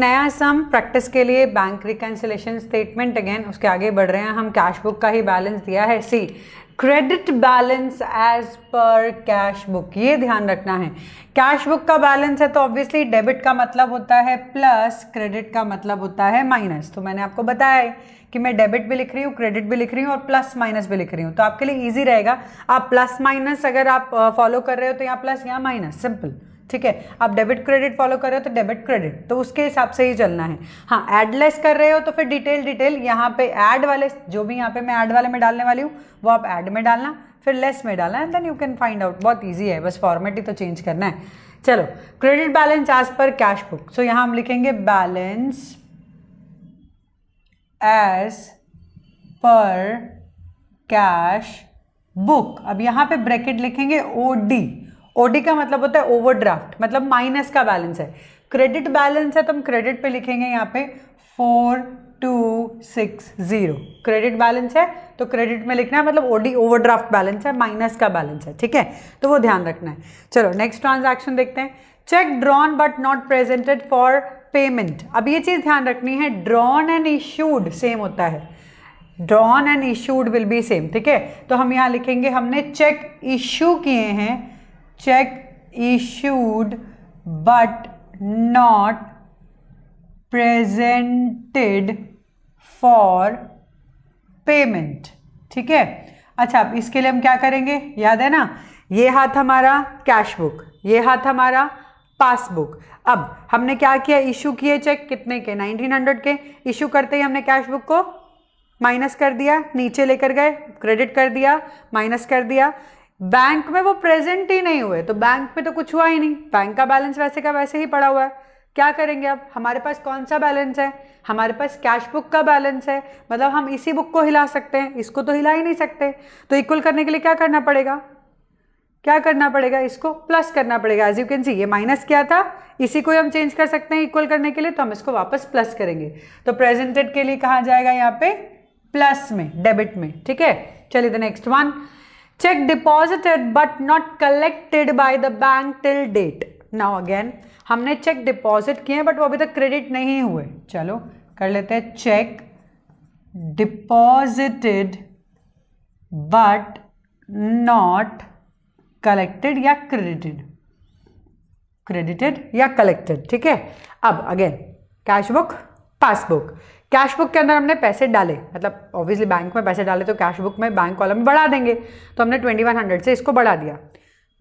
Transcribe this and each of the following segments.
नया सम प्रैक्टिस के लिए बैंक रिकन्सिलेशन स्टेटमेंट अगेन उसके आगे बढ़ रहे हैं हम कैश बुक का ही बैलेंस दिया है सी credit balance as per cash book ये ध्यान रखना है कैश बुक का बैलेंस है तो ऑब्वियसली डेबिट का मतलब होता है प्लस क्रेडिट का मतलब होता है माइनस तो मैंने आपको बताया है कि मैं डेबिट भी लिख रही हूँ क्रेडिट भी लिख रही हूँ और प्लस माइनस भी लिख रही हूँ तो आपके लिए ईजी रहेगा आप प्लस माइनस अगर आप फॉलो कर रहे हो तो यहाँ प्लस या माइनस सिंपल ठीक है आप डेबिट क्रेडिट फॉलो कर रहे हो तो डेबिट क्रेडिट तो उसके हिसाब से ही चलना है हाँ एडलेस कर रहे हो तो फिर डिटेल डिटेल यहाँ पे एड वाले जो भी यहाँ पे मैं ऐड वाले में डालने वाली हूँ वो आप ऐड में डालना फिर लेस में डालना and then you can find out बहुत ईजी है बस फॉर्मेट ही तो चेंज करना है चलो credit balance as per cash book so यहाँ हम लिखेंगे balance as per cash book अब यहाँ पे ब्रैकेट लिखेंगे ओ डी ओडी का मतलब होता है ओवरड्राफ्ट मतलब माइनस का बैलेंस है क्रेडिट बैलेंस है तो हम क्रेडिट पे लिखेंगे यहाँ पे four two six zero credit balance है तो क्रेडिट में लिखना है मतलब ओडी ओवरड्राफ्ट बैलेंस है माइनस का बैलेंस है ठीक है तो वो ध्यान रखना है चलो नेक्स्ट ट्रांजैक्शन देखते हैं cheque drawn but not presented for payment अब ये चीज़ ध्यान रखनी है ड्रॉन एंड इशूड सेम होता है drawn and issued will be same ठीक है तो हम यहाँ लिखेंगे हमने चेक इश्यू किए हैं cheque issued but not presented for payment ठीक है अच्छा अब इसके लिए हम क्या करेंगे याद है ना ये हाथ हमारा कैश बुक ये हाथ हमारा पासबुक अब हमने क्या किया इशू किए चेक कितने के 1900 के इशू करते ही हमने कैश बुक को माइनस कर दिया नीचे लेकर गए क्रेडिट कर दिया माइनस कर दिया बैंक में वो प्रेजेंट ही नहीं हुए तो बैंक में तो कुछ हुआ ही नहीं बैंक का बैलेंस वैसे का वैसे ही पड़ा हुआ है क्या करेंगे अब हमारे पास कौन सा बैलेंस है हमारे पास कैश बुक का बैलेंस है मतलब हम इसी बुक को हिला सकते हैं इसको तो हिला ही नहीं सकते तो इक्वल करने के लिए क्या करना पड़ेगा क्या करना पड़ेगा इसको प्लस करना पड़ेगा एज यू कैन सी ये माइनस क्या था इसी को हम चेंज कर सकते हैं इक्वल करने के लिए तो हम इसको वापस प्लस करेंगे तो प्रेजेंटेड के लिए कहा जाएगा यहाँ पे प्लस में डेबिट में ठीक है चलिए the next one check deposited but not collected by the bank till date now again हमने चेक डिपॉजिट किए हैं बट वो अभी तक क्रेडिट नहीं हुए चलो कर लेते हैं cheque deposited but not collected या क्रेडिटेड क्रेडिटेड या कलेक्टेड ठीक है अब again cash book passbook cash book के अंदर हमने पैसे डाले मतलब ऑब्वियसली बैंक में पैसे डाले तो कैश बुक में बैंक कॉलम में बढ़ा देंगे तो हमने ट्वेंटी वन हंड्रेड से इसको बढ़ा दिया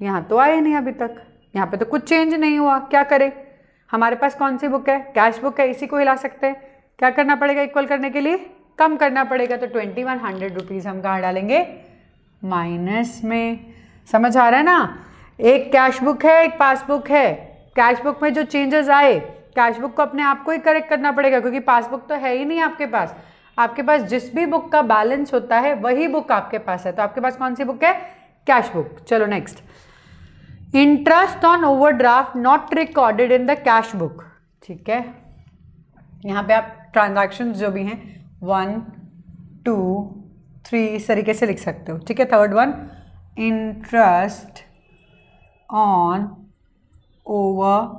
यहाँ तो आए नहीं अभी तक यहाँ पे तो कुछ चेंज नहीं हुआ क्या करें हमारे पास कौन सी बुक है कैश बुक है इसी को हिला सकते हैं क्या करना पड़ेगा इक्वल करने के लिए कम करना पड़ेगा तो ट्वेंटी वन हंड्रेड रुपीज़ हम कहाँ डालेंगे माइनस में समझ आ रहा है ना एक कैश बुक है एक पासबुक है कैश बुक में जो चेंजेस आए कैश बुक को अपने आप को ही करेक्ट करना पड़ेगा क्योंकि पासबुक तो है ही नहीं आपके पास आपके पास जिस भी बुक का बैलेंस होता है वही बुक आपके पास है तो आपके पास कौन सी बुक है कैश बुक चलो next interest on overdraft not recorded in the cash book ठीक है यहाँ पे आप ट्रांजेक्शन जो भी हैं वन टू थ्री इस तरीके से लिख सकते हो ठीक है third one interest on 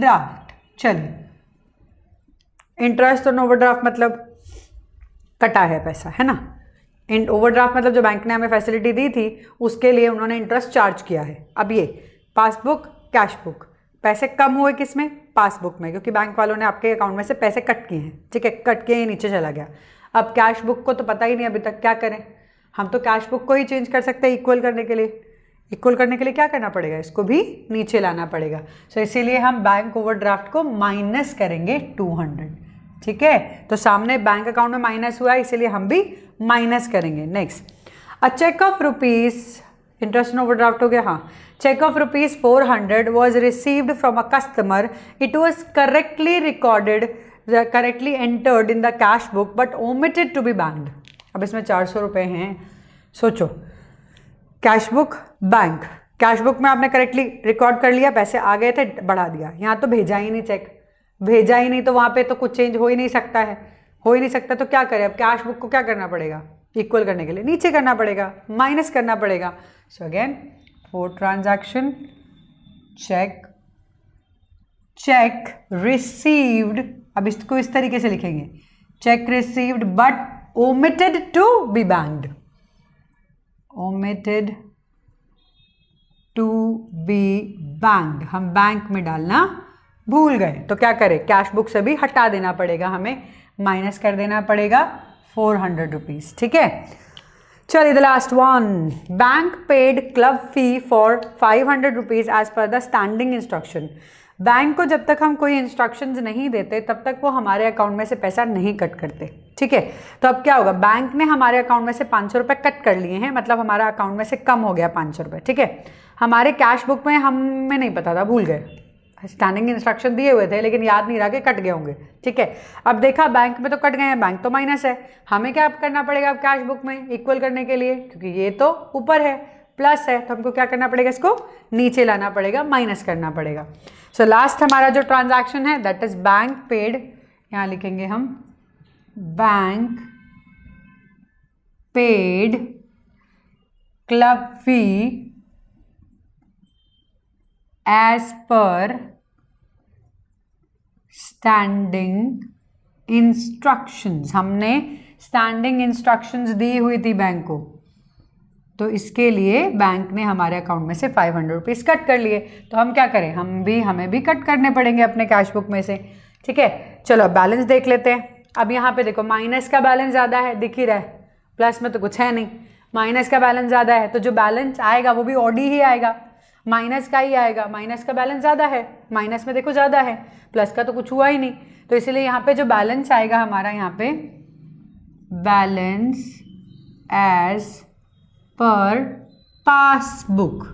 overdraft चलिए इंटरेस्ट ऑन ओवरड्राफ्ट मतलब कटा है पैसा है ना एंड ओवरड्राफ्ट मतलब जो बैंक ने हमें फैसिलिटी दी थी उसके लिए उन्होंने इंटरेस्ट चार्ज किया है अब ये पासबुक कैश बुक पैसे कम हुए किस में पासबुक में क्योंकि बैंक वालों ने आपके अकाउंट में से पैसे कट किए हैं ठीक है कट के ही नीचे चला गया अब कैश बुक को तो पता ही नहीं अभी तक क्या करें हम तो कैश बुक को ही चेंज कर सकते हैं इक्वल करने के लिए इक्वल करने के लिए क्या करना पड़ेगा इसको भी नीचे लाना पड़ेगा सो so, इसीलिए हम बैंक ओवरड्राफ्ट को माइनस करेंगे 200 ठीक है तो सामने बैंक अकाउंट में माइनस हुआ है इसीलिए हम भी माइनस करेंगे next a cheque of rupees interest overdraft हो गया हाँ cheque of rupees four hundred was received from a customer it was correctly recorded correctly entered in the cash book but omitted to be bank अब इसमें चार सौ रुपए हैं सोचो cash book bank cash book में आपने करेक्टली रिकॉर्ड कर लिया पैसे आ गए थे बढ़ा दिया यहाँ तो भेजा ही नहीं चेक भेजा ही नहीं तो वहाँ पे तो कुछ चेंज हो ही नहीं सकता है हो ही नहीं सकता तो क्या करें अब कैश बुक को क्या करना पड़ेगा इक्वल करने के लिए नीचे करना पड़ेगा माइनस करना पड़ेगा so again four transaction cheque cheque received अब इसको इस तरीके से लिखेंगे cheque received but omitted to be banked omitted to be bank हम बैंक में डालना भूल गए तो क्या करें कैश बुक से भी हटा देना पड़ेगा हमें माइनस कर देना पड़ेगा फोर हंड्रेड रुपीज़ ठीक है चलिए the last one bank paid club fee for five hundred rupees as per the standing instruction bank को जब तक हम कोई इंस्ट्रक्शंस नहीं देते तब तक वो हमारे अकाउंट में से पैसा नहीं कट करते ठीक है तो अब क्या होगा बैंक ने हमारे अकाउंट में से पाँच सौ रुपये कट कर लिए हैं मतलब हमारा अकाउंट में से कम हो गया पाँच सौ रुपये ठीक है हमारे कैश बुक में हमें नहीं पता था भूल गए स्टैंडिंग इंस्ट्रक्शन दिए हुए थे लेकिन याद नहीं रहा कि कट गए होंगे ठीक है अब देखा बैंक में तो कट गए हैं बैंक तो माइनस है हमें क्या करना पड़ेगा अब कैश बुक में इक्वल करने के लिए क्योंकि ये तो ऊपर है प्लस है तो हमको क्या करना पड़ेगा इसको नीचे लाना पड़ेगा माइनस करना पड़ेगा सो so, लास्ट हमारा जो ट्रांजैक्शन है दैट इज़ बैंक पेड यहाँ लिखेंगे हम bank paid club fee as per standing instructions हमने स्टैंडिंग इंस्ट्रक्शंस दी हुई थी बैंक को तो इसके लिए बैंक ने हमारे अकाउंट में से फाइव हंड्रेड रुपीज़ कट कर लिए तो हम क्या करें हम भी हमें भी कट करने पड़ेंगे अपने कैश बुक में से ठीक है चलो अब बैलेंस देख लेते हैं अब यहाँ पे देखो माइनस का बैलेंस ज़्यादा है दिख ही रहा है प्लस में तो कुछ है नहीं माइनस का बैलेंस ज़्यादा है तो जो बैलेंस आएगा वो भी ऑडी ही आएगा माइनस का ही आएगा माइनस का बैलेंस ज़्यादा है माइनस में देखो ज़्यादा है प्लस का तो कुछ हुआ ही नहीं तो इसलिए यहाँ पे जो बैलेंस आएगा हमारा यहाँ पे बैलेंस एज पर पासबुक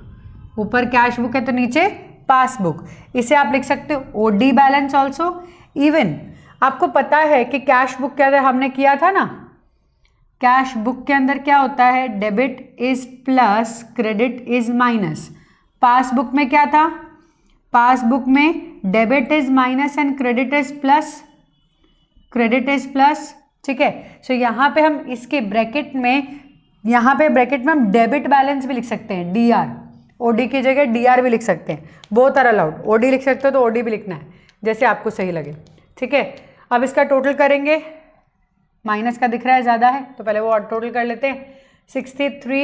ऊपर कैश बुक है तो नीचे पासबुक इसे आप लिख सकते हो O D balance also even आपको पता है कि कैश बुक के अंदर हमने किया था ना कैश बुक के अंदर क्या होता है debit is plus credit is minus passbook में क्या था पासबुक में debit is minus and credit is plus credit is plus ठीक है सो यहाँ पे हम इसके ब्रैकेट में यहाँ पे ब्रैकेट में हम डेबिट बैलेंस भी लिख सकते हैं डी आर ओ डी की जगह डी आर भी लिख सकते हैं both are allowed O D लिख सकते हो तो ओ डी भी लिखना है जैसे आपको सही लगे ठीक है अब इसका टोटल करेंगे माइनस का दिख रहा है ज़्यादा है तो पहले वो टोटल कर लेते हैं sixty three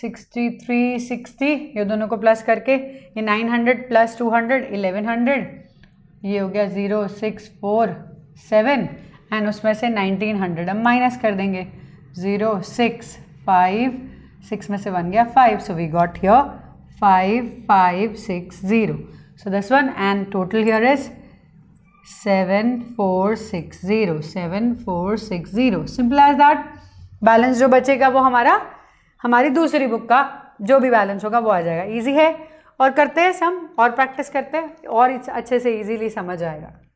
sixty three sixty ये दोनों को प्लस करके ये nine hundred plus two hundred eleven hundred ये हो गया zero six four seven and उसमें से नाइनटीन हंड्रेड हम माइनस कर देंगे ज़ीरो सिक्स फाइव सिक्स में से वन गया five so we got here five five six zero so दस one and total is seven four six zero seven four six zero simple as that balance जो बचेगा वो हमारा हमारी दूसरी बुक का जो भी बैलेंस होगा वो आ जाएगा ईजी है और करते हैं सम और प्रैक्टिस करते हैं और अच्छे से ईजीली समझ आएगा